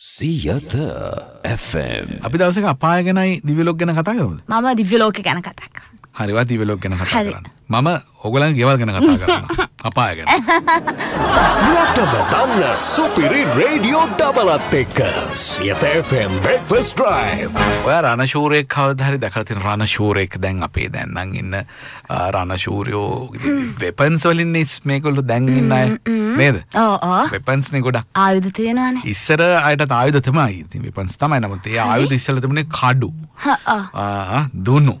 සීයත FM අපි දවසක අපාය ගැනයි දිවලෝක ගැන කතා කරමුද? මම දිව්‍යලෝක ගැන කතා කරනවා. හරිවා දිවලෝක ගැන කතා කරන්න. මම ඔගලන් ගෙවල් ගැන කතා කරන්න. අපාය ගැන. රටම දන්න සුපිරි රේඩියෝ ඩබලත් එක්ක සියත FM Breakfast Drive. ඔය රණශූරයෙක් කවදාහරි දැකලා තියෙන රණශූරයෙක් දැන් අපේ දැන් නම් ඉන්න රණශූරයෝ වෙපන්ස් වලින් මේගොල්ලෝ දැන් ඉන්න අය නේද? ඔව් ඔව්. වෙපන්ස් නේ ගොඩක්. ආයුධ තියෙනවානේ. ඉස්සර අයටත් ආයුධ තමයි. ඉතින් වෙපන්ස් තමයි. නමුත් ඒ ආයුධ ඉස්සෙල්ලා තිබුණේ කඩු. හා දුනු.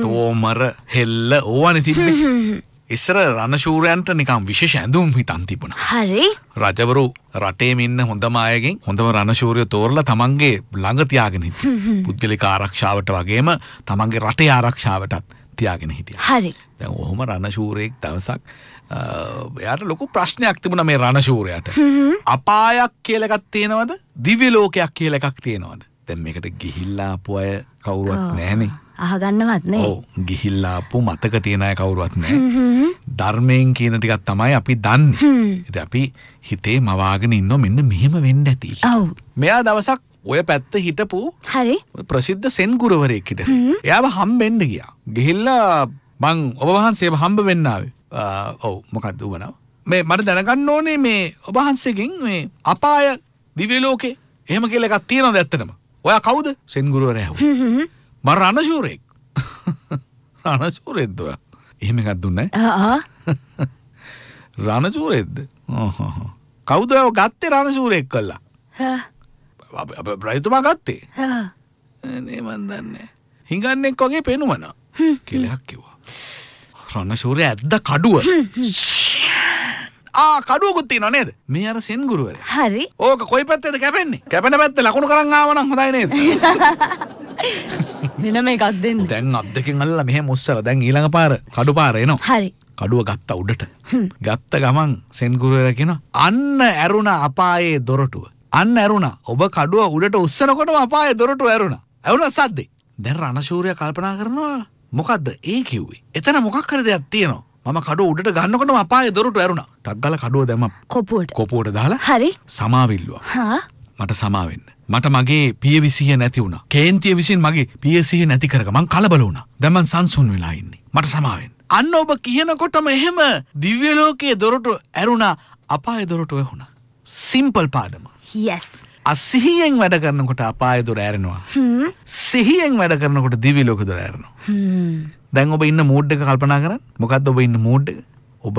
තෝමර හෙල්ල ඕවන තිබේ ඉස්සර රණශූරයන්ට නිකම් විශේෂ ඇඳුම් හිතන් තිබුණ. හරි රජවරු රටේම ඉන්න හොඳම අයගෙන් හොඳම රණශූරය තෝරලා තමන්ගේ ළඟ තියාගෙන හිටිය. පුද්ගලික ආරක්ෂාවට වගේම තමන්ගේ රටේ ආරක්ෂාවටත් තියාගෙන හිටිය. හරි. දැන් ඔහොම රණශූරයෙක් දවසක් එයාට ලොකු ප්‍රශ්නයක් තිබුණ මේ රණශූරයට. අපායක් කියලා එකක් තියෙනවද? දිව්‍ය ලෝකයක් කියලා එකක් තියෙනවද? දැන් මේකට ගිහිල්ලා ආපු අය කවුරුවත් නැහනේ. අහගන්නවත් නේ. ඔව් ගිහිල්ලා ආපු මතක තියෙන අය කවුරුවත් නැහැ. ධර්මයෙන් කියන ටිකක් තමයි අපි දන්නේ. ඉතින් අපි හිතේ මවාගෙන ඉන්නෝ මෙන්න මෙහෙම වෙන්න ඇති. ඔව්. මෙයා දවසක් ඔය පැත්ත හිටපු හරි ප්‍රසිද්ධ සෙන් ගුරුවරයෙක් හිට. එයාව හම්බෙන්න ගියා. ගිහිල්ලා මං ඔබ වහන්සේව හම්බ වෙන්න ආවේ. ඔව් මොකද්ද උවනව? මේ මට දැනගන්න ඕනේ මේ ඔබ වහන්සේගෙන් මේ අපාය දිව්‍ය ලෝකේ එහෙම කියලා එකක් තියෙනවද ඇත්තටම? ඔයා කවුද? සෙන් ගුරුවරයා. ම රණශූරෙක් රණශූරෙද්දව එහෙම එකක් දුන්න රණචූරෙද්ද කෞුද ගත්තේ රණශූරෙක් කල්ලා ප්‍රයිතුමා ගත්තේ නේමන්දන්නේ හිඟන්නෙක් වගේ පෙනුමන කෙලයක් කිවා රණශූරය ඇද්ද කඩුව කඩුවකුත් තියෙනවා නේද? මේ අර සෙන්ගුරුවරයා. හරි. ඕක කොයි පැත්තේද කැපෙන්නේ? කැපෙන පැත්තේ ලකුණු කරන් ආවනම් හොඳයි නේද? වෙනම එකක් දෙන්න. දැන් අත් දෙකෙන් අල්ලලා මෙහෙම උස්සලා දැන් ඊළඟ පාර කඩු පාර එනවා. හරි. කඩුව ගත්ත උඩට. ගත්ත ගමන් සෙන්ගුරුවර කියනවා අන්න ඇරුණ අපායේ දොරටුව. අන්න ඇරුණා. ඔබ කඩුව උඩට උස්සනකොටම අපායේ දොරටුව ඇරුණා. ඇරුණා සද්දේ. දැන් රණශූරය කල්පනා කරනවා මොකද්ද ඒ කිව්වේ? එතන මොකක් හරි දෙයක් තියෙනවා. මම කඩුව උඩට ගන්නකොටම අපායේ දොරටුව ඇරුණා. ටක් ගාලා කඩුව දැම්මා. කොපුවට. කොපුවට දාලා. හරි. සමාවිල්ලුවා. හා මට සමාවෙන්න. මට මගේ පිය විසිහ නැති වුණා. කේන්තිය විසින් මගේ පිය සිහිය නැති කරක මං කලබල වුණා. දැන් මං සංසුන් වෙලා ඉන්නේ. මට සමාවෙන්න. අන්න ඔබ කියනකොටම එහෙම දිව්‍ය ලෝකයේ දොරටු ඇරුණා අපාය දොරටු වැහුණා. සිම්පල් පාඩම. Yes. අසිහියෙන් වැඩ කරනකොට අපාය දොර ඇරෙනවා. සිහියෙන් වැඩ කරනකොට දිවි ලෝක දොර ඇරෙනවා. දැන් ඔබ ඉන්න මූඩ් එක කල්පනා කරන්න. මොකද්ද ඔබ ඉන්න මූඩ් එක? ඔබ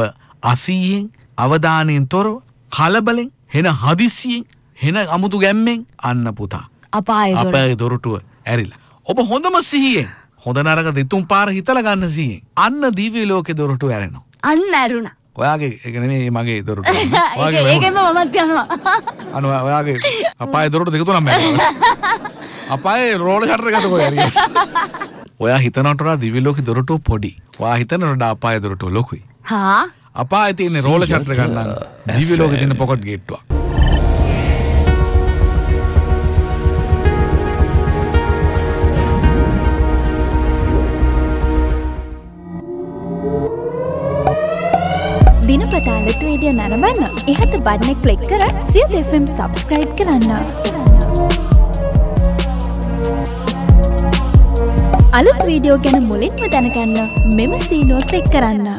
අසිහියෙන් අවධානයෙන් තොරව කලබලෙන් හෙන හදිසියෙන් හෙන අමුතු ගැම්මෙන් අන්න පුතා අපේ දොරටුව ඇරිලා. ඔබ හොඳම සිහියෙන් හොඳ නරක දෙතුන් පාර හිතල ගන්න සිහියෙන් අන්න දීවී ලෝකෙ දොරටුව ඇරෙනවා. අන්න ඇරුණ. ඔයාගේ එකනේ මගේ දොරට ඒකම මමත් යනවා අනු ඔයාගේ අපාය දොරට දෙකතු නම් අපාය රෝල හටරගත කොය ඔයා හිතනටට දිවිලෝක දොරටු පොඩි වා හිතනට අපාය දොරටු ලොකුයි හා අපා ඇතින්නේ රෝල චට්‍ර ගන්න දිවිලෝක තින්න පොකොට් ගේට්වා දිනපතාලත් වීඩියෝ නරඹන්න ඉහත බඩන කලික් කර සියත FM සබස්ක්‍රයිබ් කරන්න. අලුත් වීඩියෝ ගැන මුලින්ම දැනගන්න මෙම සීනෝ ක්ලික් කරන්න.